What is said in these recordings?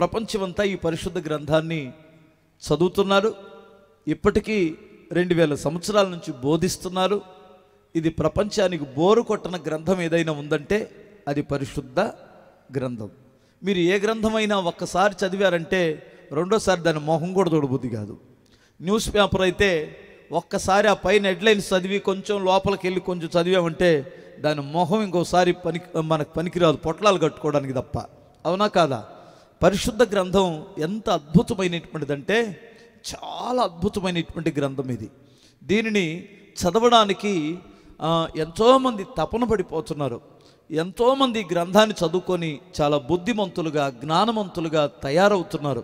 ప్రపంచమంతా ఈ పరిశుద్ధ గ్రంథాన్ని చదువుతున్నారు ఇప్పటికీ రెండు వేల సంవత్సరాల నుంచి బోధిస్తున్నారు ఇది ప్రపంచానికి బోరు కొట్టన గ్రంథం ఏదైనా ఉందంటే అది పరిశుద్ధ గ్రంథం మీరు ఏ గ్రంథమైనా ఒక్కసారి చదివారంటే రెండోసారి దాని మొహం కూడా తొడబుద్ధి కాదు న్యూస్ పేపర్ అయితే ఒక్కసారి ఆ పైన హెడ్లైన్స్ చదివి కొంచెం లోపలికి వెళ్ళి కొంచెం చదివామంటే దాని మొహం ఇంకోసారి పనికి మనకు పనికిరాదు పొట్లాలు కట్టుకోవడానికి తప్ప అవునా కాదా పరిశుద్ధ గ్రంథం ఎంత అద్భుతమైనటువంటిదంటే చాలా అద్భుతమైనటువంటి గ్రంథం ఇది దీనిని చదవడానికి ఎంతోమంది తపన పడిపోతున్నారు ఎంతోమంది గ్రంథాన్ని చదువుకొని చాలా బుద్ధిమంతులుగా జ్ఞానవంతులుగా తయారవుతున్నారు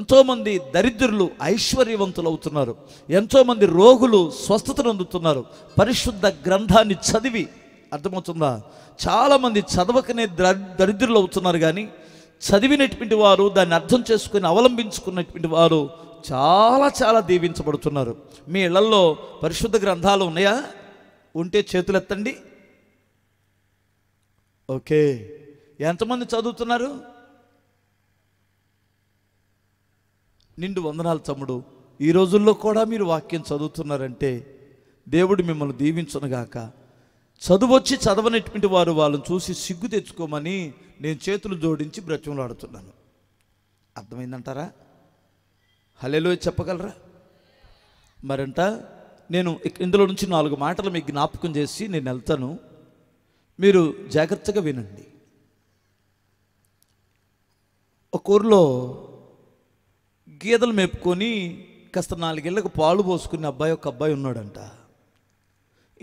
ఎంతోమంది దరిద్రులు ఐశ్వర్యవంతులు అవుతున్నారు ఎంతోమంది రోగులు స్వస్థత అందుతున్నారు పరిశుద్ధ గ్రంథాన్ని చదివి అర్థమవుతుందా చాలామంది చదవకనే దరిద్రులు అవుతున్నారు కానీ చదివినటువంటి వారు దాన్ని అర్థం చేసుకుని అవలంబించుకున్నటువంటి వారు చాలా చాలా దీవించబడుతున్నారు మీ ఇళ్లలో పరిశుద్ధ గ్రంథాలు ఉన్నాయా ఉంటే చేతులు ఎత్తండి ఓకే ఎంతమంది చదువుతున్నారు నిండు వందనాలు తమ్ముడు ఈ రోజుల్లో కూడా మీరు వాక్యం చదువుతున్నారంటే దేవుడు మిమ్మల్ని దీవించునుగాక చదువొచ్చి చదవనటువంటి వారు వాళ్ళని చూసి సిగ్గు తెచ్చుకోమని నేను చేతులు జోడించి బ్రతిమలాడుతున్నాను అర్థమైందంటారా హలేలో చెప్పగలరా మరంట నేను ఇందులో నుంచి నాలుగు మాటలు మీకు జ్ఞాపకం చేసి నేను వెళ్తాను మీరు జాగ్రత్తగా వినండి ఒక ఊరిలో గీదలు మేపుకొని కాస్త నాలుగేళ్లకు పాలు పోసుకునే అబ్బాయి ఒక అబ్బాయి ఉన్నాడంట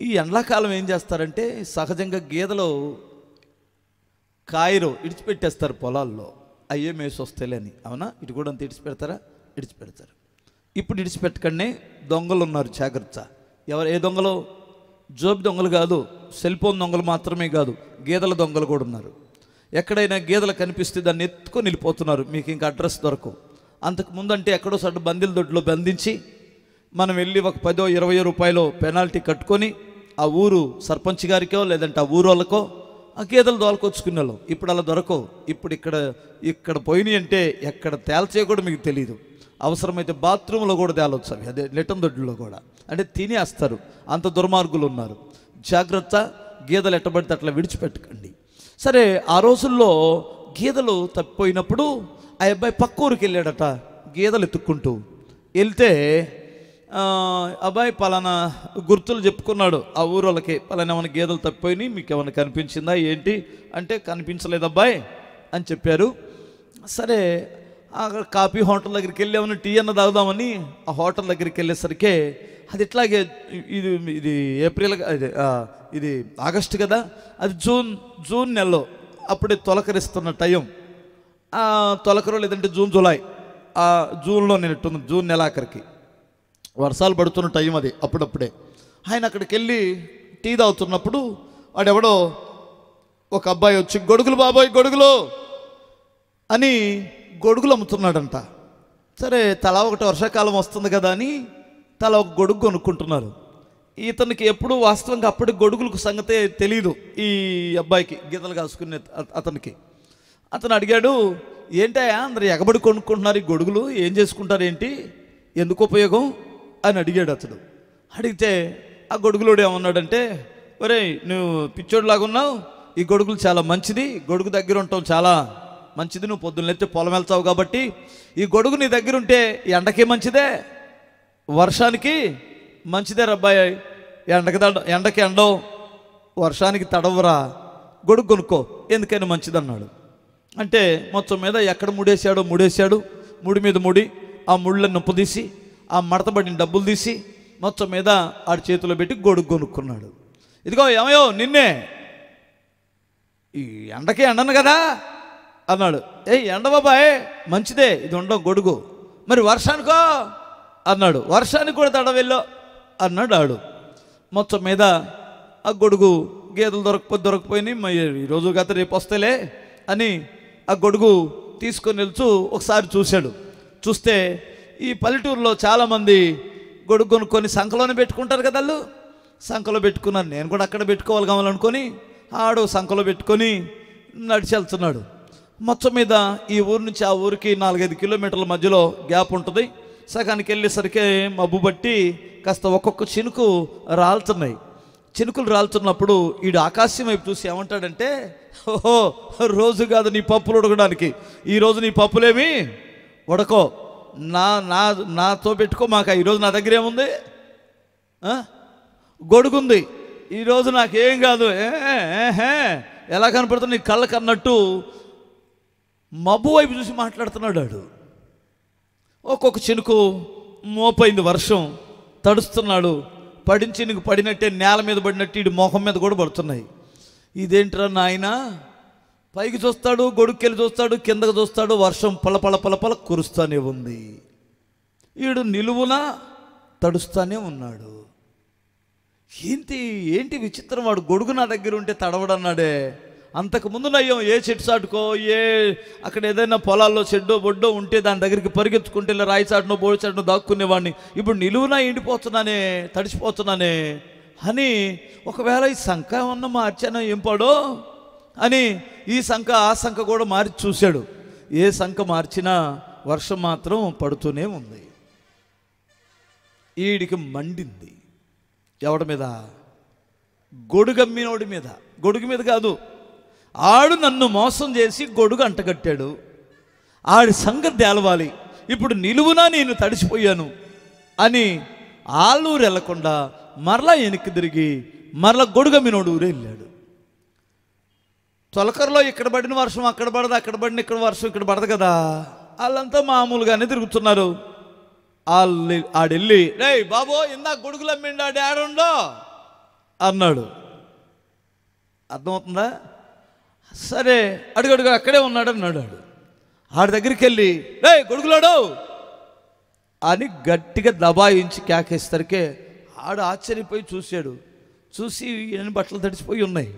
ఈ ఎండాకాలం ఏం చేస్తారంటే సహజంగా గీదలు కాయరు ఇడిచిపెట్టేస్తారు పొలాల్లో అయ్యే మేసి వస్తేలేని అవునా ఇటు కూడా అంత ఇడిచిపెడతారా ఇడిచిపెడతారు ఇప్పుడు ఇడిచిపెట్టకండి దొంగలు ఉన్నారు జాగ్రత్త ఎవరు ఏ దొంగలు జోబి దొంగలు కాదు సెల్ ఫోన్ దొంగలు మాత్రమే కాదు గీదల దొంగలు కూడా ఉన్నారు ఎక్కడైనా గీదలు కనిపిస్తే దాన్ని ఎత్తుకొని వెళ్ళిపోతున్నారు మీకు ఇంకా అడ్రస్ దొరకవు అంతకు ముందంటే ఎక్కడో సడ్డు బందీల దొడ్లో బంధించి మనం వెళ్ళి ఒక పదో ఇరవై రూపాయలు పెనాల్టీ కట్టుకొని ఆ ఊరు సర్పంచ్ గారికో లేదంటే ఆ ఊరోళ్ళకో ఆ గేదెలు దోలుకొచ్చుకునే వాళ్ళం ఇప్పుడు అలా దొరకవు ఇప్పుడు ఇక్కడ ఇక్కడ పోయినాయి అంటే ఎక్కడ తేల్చే కూడా మీకు తెలియదు అవసరమైతే బాత్రూంలో కూడా తేలొచ్చు అవి అదే లిటం దొడ్డులో కూడా అంటే తినేస్తారు అంత దుర్మార్గులు ఉన్నారు జాగ్రత్త గీదలు ఎట్టబడితే అట్లా విడిచిపెట్టకండి సరే ఆ రోజుల్లో గీదలు తప్పిపోయినప్పుడు ఆ అబ్బాయి పక్క ఊరికి వెళ్ళాడట గీదలు ఎత్తుక్కుంటూ వెళ్తే అబ్బాయి పలానా గుర్తులు చెప్పుకున్నాడు ఆ ఊరోళ్ళకి పలానా ఏమైనా గేదెలు తప్పిపోయినాయి మీకు ఏమైనా కనిపించిందా ఏంటి అంటే కనిపించలేదు అబ్బాయి అని చెప్పారు సరే అక్కడ కాఫీ హోటల్ దగ్గరికి వెళ్ళి ఏమైనా టీ అన్న తాగుదామని ఆ హోటల్ దగ్గరికి వెళ్ళేసరికి అది ఇట్లాగే ఇది ఇది ఏప్రిల్ ఇది ఇది ఆగస్టు కదా అది జూన్ జూన్ నెలలో అప్పుడే తొలకరిస్తున్న టైం తొలకరు లేదంటే జూన్ జూలై జూన్లో నేను జూన్ నెల నెలాఖరికి వర్షాలు పడుతున్న టైం అది అప్పుడప్పుడే ఆయన అక్కడికి వెళ్ళి టీ తాగుతున్నప్పుడు వాడెవడో ఒక అబ్బాయి వచ్చి గొడుగులు బాబాయ్ గొడుగులు అని గొడుగులు అమ్ముతున్నాడంట సరే తల ఒకటి వర్షాకాలం వస్తుంది కదా అని తల ఒక గొడుగు కొనుక్కుంటున్నారు ఇతనికి ఎప్పుడు వాస్తవంగా అప్పటి గొడుగులకు సంగతే తెలియదు ఈ అబ్బాయికి గీతలు కాసుకునే అతనికి అతను అడిగాడు ఏంటయ్యా అందరు ఎగబడి కొనుక్కుంటున్నారు ఈ గొడుగులు ఏం చేసుకుంటారు ఏంటి ఎందుకు ఉపయోగం అని అడిగాడు అతడు అడిగితే ఆ గొడుగులోడు ఏమన్నాడంటే ఒరే నువ్వు పిచ్చోడులాగా ఉన్నావు ఈ గొడుగులు చాలా మంచిది గొడుగు దగ్గర ఉండటం చాలా మంచిది నువ్వు పొద్దున్నెత్తి పొలం వెళ్తావు కాబట్టి ఈ గొడుగు నీ దగ్గర ఉంటే ఎండకి మంచిదే వర్షానికి మంచిదే రబ్బాయి ఎండకి తడ ఎండకి ఎండవు వర్షానికి తడవరా గొడుగు కొనుక్కో ఎందుకని మంచిదన్నాడు అంటే మొత్తం మీద ఎక్కడ ముడేశాడో ముడేశాడు ముడి మీద ముడి ఆ ముళ్ళని నొప్పదీసి ఆ మడతబడిన డబ్బులు తీసి మొత్తం మీద ఆడి చేతిలో పెట్టి గొడుగు కొనుక్కున్నాడు ఇదిగో ఏమయో నిన్నే ఈ ఎండకే ఎండను కదా అన్నాడు ఏ ఎండ బాబాయ్ మంచిదే ఇది ఉండవు గొడుగు మరి వర్షానికో అన్నాడు వర్షానికి కూడా తడ వెళ్ళో అన్నాడు ఆడు మొత్తం మీద ఆ గొడుగు గేదెలు దొరకపోతే దొరకపోయినాయి ఈ ఈరోజు గత రేపు వస్తేలే అని ఆ గొడుగు తీసుకొని వెళ్తూ ఒకసారి చూశాడు చూస్తే ఈ పల్లెటూరులో చాలామంది గొడుగును కొన్ని సంఖలోనే పెట్టుకుంటారు కదా వాళ్ళు సంఖలో పెట్టుకున్నాను నేను కూడా అక్కడ పెట్టుకోవాలి కావాలనుకొని ఆడు సంఖలో పెట్టుకొని నడిచి వెళ్తున్నాడు మొత్తం మీద ఈ ఊరు నుంచి ఆ ఊరికి నాలుగైదు కిలోమీటర్ల మధ్యలో గ్యాప్ ఉంటుంది సగానికి వెళ్ళేసరికి మబ్బు బట్టి కాస్త ఒక్కొక్క చినుకు రాలుతున్నాయి చినుకులు రాలుతున్నప్పుడు ఈడు ఆకాశం వైపు చూసి ఏమంటాడంటే ఓహో రోజు కాదు నీ పప్పులు ఉడకడానికి ఈరోజు నీ పప్పులేమి ఉడకో నా నా నాతో పెట్టుకో మాకు ఈరోజు నా దగ్గర ఏముంది గొడుగుంది ఈరోజు నాకేం కాదు ఎలా కనపడుతుంది నీ కళ్ళకు అన్నట్టు మబ్బు వైపు చూసి మాట్లాడుతున్నాడు ఆడు ఒక్కొక్క చినుకు మోపైంది వర్షం తడుస్తున్నాడు పడిన చినుకు పడినట్టే నేల మీద పడినట్టు ఇటు మొహం మీద కూడా పడుతున్నాయి ఇదేంట్రా నాయనా పైకి చూస్తాడు గొడుక్కెళ్ళి చూస్తాడు కిందకు చూస్తాడు వర్షం పలపల పలపల కురుస్తూనే ఉంది ఈడు నిలువున తడుస్తూనే ఉన్నాడు ఏంటి ఏంటి విచిత్రం వాడు గొడుగు నా దగ్గర ఉంటే తడవడన్నాడే అంతకుముందు నయ్యం ఏ చెట్టు చాటుకో ఏ అక్కడ ఏదైనా పొలాల్లో చెడ్డో బొడ్డో ఉంటే దాని దగ్గరికి పరిగెత్తుకుంటే ఇలా రాయి చాటునో బోడి చాటును దాక్కునేవాడిని ఇప్పుడు నిలువున ఎండిపోతున్నానే తడిచిపోతున్నానే అని ఒకవేళ ఈ శంక ఉన్న మార్చానో ఏం పాడో అని ఈ సంఖ ఆ సంఖ కూడా మార్చి చూశాడు ఏ సంఖ మార్చినా వర్షం మాత్రం పడుతూనే ఉంది ఈడికి మండింది ఎవడి మీద గొడుగమ్మినోడి మీద గొడుగు మీద కాదు ఆడు నన్ను మోసం చేసి గొడుగు అంటగట్టాడు ఆడి సంగతి తేలవాలి ఇప్పుడు నిలువునా నేను తడిసిపోయాను అని ఆలూరు వెళ్లకుండా మరలా వెనక్కి తిరిగి మరలా గొడుగమ్మినోడు ఊరే వెళ్ళాడు తొలకరలో ఇక్కడ పడిన వర్షం అక్కడ పడదు అక్కడ పడిన ఇక్కడ వర్షం ఇక్కడ పడదు కదా వాళ్ళంతా మామూలుగానే తిరుగుతున్నారు వాళ్ళు ఆడెళ్ళి రే బాబో ఇందా గొడుగులు అమ్మిండు ఆ డాడుండో అన్నాడు అర్థమవుతుందా సరే అడుగడుగు అక్కడే ఉన్నాడు అన్నాడు ఆడు ఆడి దగ్గరికి వెళ్ళి రే గొడుగులాడు అని గట్టిగా దబాయించి కేకేసరికే ఆడు ఆశ్చర్యపోయి చూశాడు చూసి ఎన్ని బట్టలు తడిచిపోయి ఉన్నాయి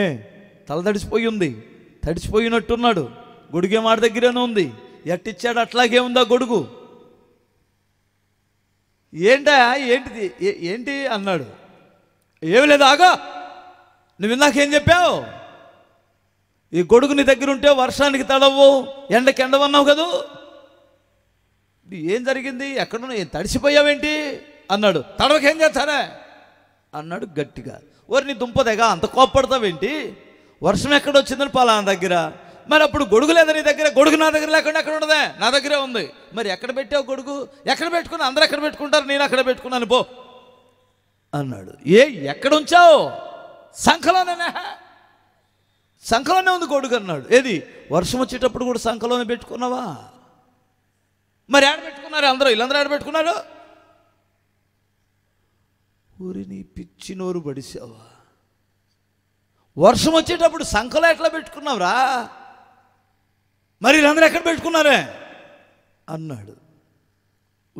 ఏ తల తడిసిపోయి ఉంది తడిచిపోయినట్టున్నాడు గొడుగే మాట దగ్గరనే ఉంది ఎట్టిచ్చాడు అట్లాగే ఉందా గొడుగు ఏంటా ఏంటిది ఏంటి అన్నాడు ఏమి లేదు ఆగా నువ్వు ఇందాకేం చెప్పావు ఈ గొడుగు నీ దగ్గర ఉంటే వర్షానికి తడవు ఎండకి ఎండవన్నావు కదా ఏం జరిగింది ఎక్కడ తడిసిపోయావేంటి అన్నాడు తడవకేం చేస్తారా అన్నాడు గట్టిగా ఓరి నీ దుంపదేగా అంత కోప్పడతావేంటి వర్షం ఎక్కడ వచ్చిందని పలానా దగ్గర మరి అప్పుడు గొడుగు లేదా నీ దగ్గర గొడుగు నా దగ్గర లేకుండా ఎక్కడ ఉండదే నా దగ్గరే ఉంది మరి ఎక్కడ పెట్టావు గొడుగు ఎక్కడ పెట్టుకున్నా అందరూ ఎక్కడ పెట్టుకుంటారు నేను అక్కడ పెట్టుకున్నాను పో అన్నాడు ఏ ఎక్కడ ఉంచావు సంఖలోనే సంఖలోనే ఉంది గొడుగు అన్నాడు ఏది వర్షం వచ్చేటప్పుడు కూడా సంఖలోనే పెట్టుకున్నావా మరి ఆడ పెట్టుకున్నారు అందరూ వీళ్ళందరూ ఆడ పెట్టుకున్నారు ఊరిని పిచ్చి నోరు పడిసావా వర్షం వచ్చేటప్పుడు సంఖలో ఎట్లా పెట్టుకున్నావురా మరి వీళ్ళందరూ ఎక్కడ పెట్టుకున్నారే అన్నాడు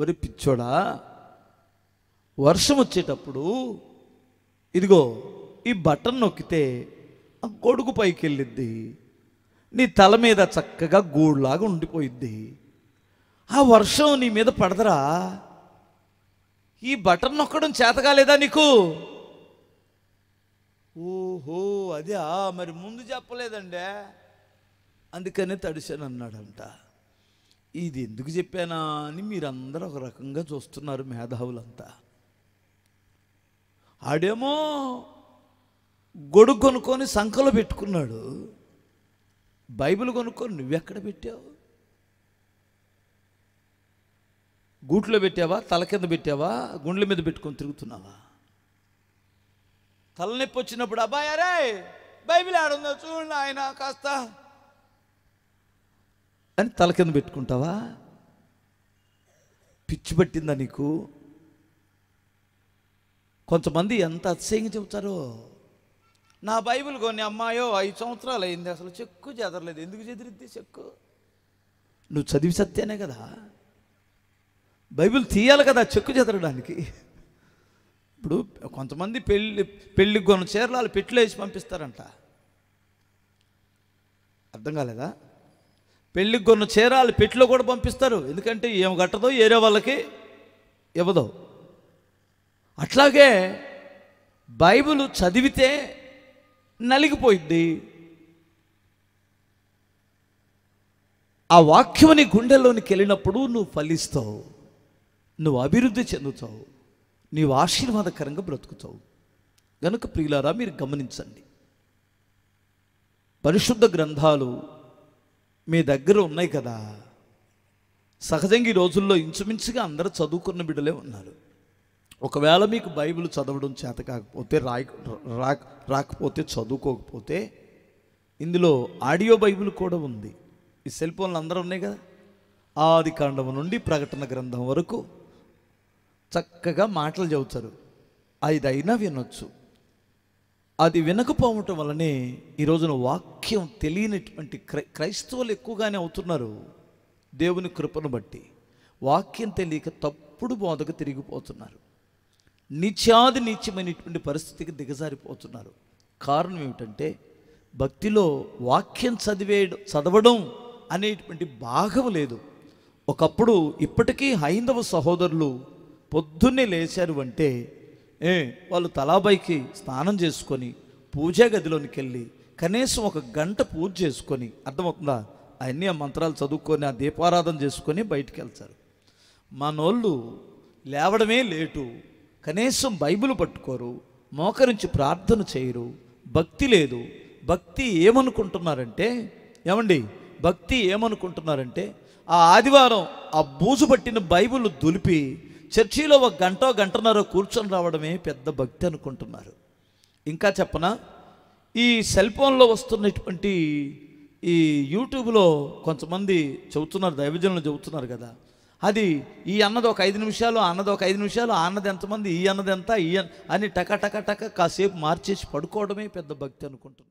వరి పిచ్చోడా వర్షం వచ్చేటప్పుడు ఇదిగో ఈ బటన్ నొక్కితే ఆ గొడుగు పైకి వెళ్ళిద్ది నీ తల మీద చక్కగా గూడులాగా ఉండిపోయిద్ది ఆ వర్షం నీ మీద పడదరా ఈ బటన్ నొక్కడం చేతగా లేదా నీకు ఓహో అదే మరి ముందు చెప్పలేదండి అందుకని తడిశాను అన్నాడంట ఇది ఎందుకు చెప్పానా అని మీరందరూ ఒక రకంగా చూస్తున్నారు మేధావులంతా ఆడేమో గొడుగు కొనుక్కొని సంఖలో పెట్టుకున్నాడు బైబిల్ కొనుక్కొని నువ్వెక్కడ పెట్టావు గూట్లో పెట్టావా తల కింద పెట్టావా గుండెల మీద పెట్టుకొని తిరుగుతున్నావా తలనొప్పి వచ్చినప్పుడు అబ్బాయి అరే బైబిల్ ఆడుందో చూడండి ఆయన కాస్త అని తల కింద పెట్టుకుంటావా పిచ్చి పట్టిందా నీకు కొంతమంది ఎంత అతిశయంగా చెబుతారో నా బైబిల్ కొన్ని అమ్మాయో ఐదు సంవత్సరాలు అయింది అసలు చెక్కు చెదరలేదు ఎందుకు చెదిరిద్ది చెక్కు నువ్వు చదివి సత్యనే కదా బైబిల్ తీయాలి కదా చెక్కు చెదరడానికి ఇప్పుడు కొంతమంది పెళ్ళి పెళ్ళి కొన్ని చీరలు పెట్లు వేసి పంపిస్తారంట అర్థం కాలేదా పెళ్ళికి కొన్ని చీరాలు పెట్లో కూడా పంపిస్తారు ఎందుకంటే ఏం కట్టదో ఏరే వాళ్ళకి ఇవ్వదు అట్లాగే బైబిల్ చదివితే నలిగిపోయిద్ది ఆ వాక్యం నీ గుండెలోనికి వెళ్ళినప్పుడు నువ్వు ఫలిస్తావు నువ్వు అభివృద్ధి చెందుతావు నీవు ఆశీర్వాదకరంగా బ్రతుకుతావు గనుక ప్రియులారా మీరు గమనించండి పరిశుద్ధ గ్రంథాలు మీ దగ్గర ఉన్నాయి కదా సహజంగా ఈ రోజుల్లో ఇంచుమించుగా అందరూ చదువుకున్న బిడ్డలే ఉన్నారు ఒకవేళ మీకు బైబిల్ చదవడం చేత కాకపోతే రాక రాకపోతే చదువుకోకపోతే ఇందులో ఆడియో బైబిల్ కూడా ఉంది ఈ సెల్ ఫోన్లు అందరూ ఉన్నాయి కదా ఆది కాండం నుండి ప్రకటన గ్రంథం వరకు చక్కగా మాటలు చెబుతారు ఐదైనా వినొచ్చు అది వినకపోవటం వలనే ఈరోజున వాక్యం తెలియనటువంటి క్రైస్తవులు ఎక్కువగానే అవుతున్నారు దేవుని కృపను బట్టి వాక్యం తెలియక తప్పుడు బోధకు తిరిగిపోతున్నారు నిత్యాది నిత్యమైనటువంటి పరిస్థితికి దిగజారిపోతున్నారు కారణం ఏమిటంటే భక్తిలో వాక్యం చదివే చదవడం అనేటువంటి భాగం లేదు ఒకప్పుడు ఇప్పటికీ హైందవ సహోదరులు పొద్దున్నే లేచారు అంటే ఏ వాళ్ళు తలాబైకి స్నానం చేసుకొని పూజా గదిలోనికి వెళ్ళి కనీసం ఒక గంట పూజ చేసుకొని అర్థమవుతుందా అవన్నీ ఆ మంత్రాలు చదువుకొని ఆ దీపారాధన చేసుకొని బయటికి వెళ్తారు మనోళ్ళు లేవడమే లేటు కనీసం బైబిల్ పట్టుకోరు మోకరించి ప్రార్థన చేయరు భక్తి లేదు భక్తి ఏమనుకుంటున్నారంటే ఏమండి భక్తి ఏమనుకుంటున్నారంటే ఆ ఆదివారం ఆ బూజు పట్టిన బైబిల్ దులిపి చర్చిలో ఒక గంట గంటన్నర కూర్చొని రావడమే పెద్ద భక్తి అనుకుంటున్నారు ఇంకా చెప్పన ఈ సెల్ ఫోన్లో వస్తున్నటువంటి ఈ యూట్యూబ్లో కొంతమంది చెబుతున్నారు దైవజనులు చెబుతున్నారు కదా అది ఈ అన్నది ఒక ఐదు నిమిషాలు అన్నది ఒక ఐదు నిమిషాలు అన్నది ఎంతమంది ఈ అన్నది ఎంత ఈ అని టక టక టక కాసేపు మార్చేసి పడుకోవడమే పెద్ద భక్తి అనుకుంటున్నారు